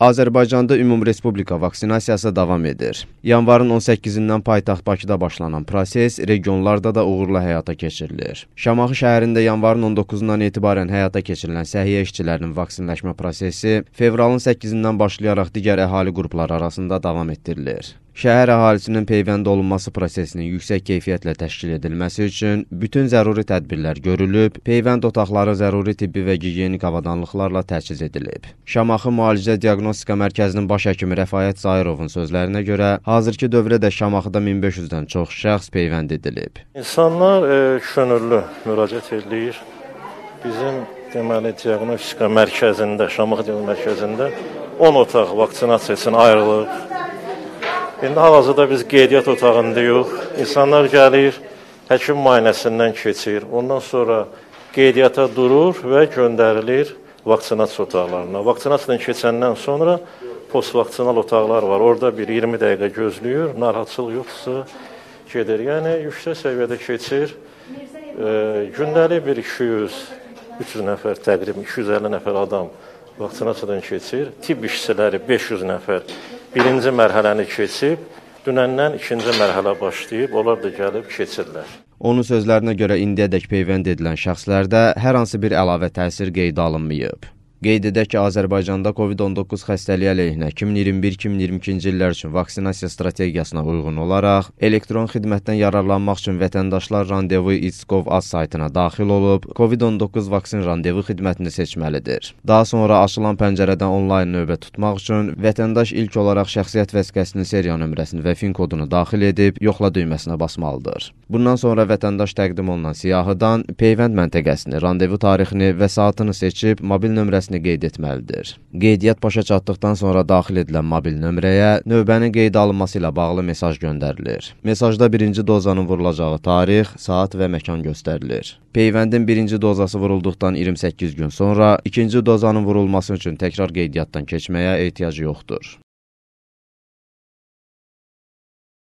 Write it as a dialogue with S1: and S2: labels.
S1: Azərbaycanda ümumrespublika vaksinasiyası davam edir. Yanvarın 18-dən paytaxt Bakıda başlanan proses regionlarda da uğurla həyata keçirilir. Şamaxı şəhərində yanvarın 19-dan etibarən həyata keçirilən səhiyyə işçilərinin vaksinləşmə prosesi fevralın 8-dən başlayaraq digər əhali qrupları arasında davam etdirilir. Şəhər əhalisinin peyvənd olunması prosesinin yüksək keyfiyyətlə təşkil edilməsi üçün bütün zəruri tədbirlər görülüb, peyvənd otaqları zəruri tibbi və gigiyenik avadanlıqlarla təchiz edilib. Şamaxı Müalicə Diaqnostika Mərkəzinin baş həkimi Rəfayət Zayırovun sözlərinə görə, hazırki dövrdə Şamaxıda 1500-dən çox şəxs peyvənd edilib.
S2: İnsanlar e, könüllü müraciət edir. Bizim deməli diaqnostika mərkəzində, Şamaxı diaqnostika mərkəzində 10 otaq vaksinasiyasına ayrılıb İndi hal-hazırda biz qeydiyyat otağındayıq. İnsanlar gəlir, həkim müayinəsindən keçir. Ondan sonra qeydiyyata durur və göndərilir vaksinasiya otaqlarına. Vaksinasiyadan keçəndən sonra postvaksinal otaqlar var. Orada bir 20 dəqiqə gözləyir. Narahatçılıq yoxsa gedir. Yəni yüksək səviyyədə keçir. E, gündəlik bir 200 300 nəfər təqribən 250 nəfər adam vaksinasiyadan keçir. Tibb işçiləri 500 nəfər birinci mərhələni keçib, dünəndən ikinci mərhələ başlayıb, onlar da gəlib keçirlər.
S1: Onun sözlərinə görə indiyədək peyvənd edilən şəxslərdə hər hansı bir əlavə təsir qeydə alınmayıb. Qeyd edək ki, Azərbaycanda COVID-19 xəstəliyi əleyhinə 2021-2022-ci illər üçün vaksinasiya strategiyasına uyğun olaraq elektron xidmətdən yararlanmaq üçün vətəndaşlar randevu itskov az saytına daxil olub, COVID-19 vaksin randevu xidmətini seçməlidir. Daha sonra açılan pəncərədən onlayn növbə tutmaq üçün vətəndaş ilk olaraq şəxsiyyət vəsiqəsinin seriya nömrəsini və fin kodunu daxil edib yoxla düyməsinə basmalıdır. Bundan sonra vətəndaş təqdim olunan siyahıdan peyvənd məntəqəsini, randevu tarixini və saatını seçib mobil nömrəsini məlumatını qeyd etməlidir. Qeydiyyat başa çatdıqdan sonra daxil edilən mobil nömrəyə növbənin qeyd alınması ilə bağlı mesaj göndərilir. Mesajda birinci dozanın vurulacağı tarix, saat və məkan göstərilir. Peyvəndin birinci dozası vurulduqdan 28 gün sonra ikinci dozanın vurulması üçün təkrar qeydiyyatdan keçməyə ehtiyacı yoxdur.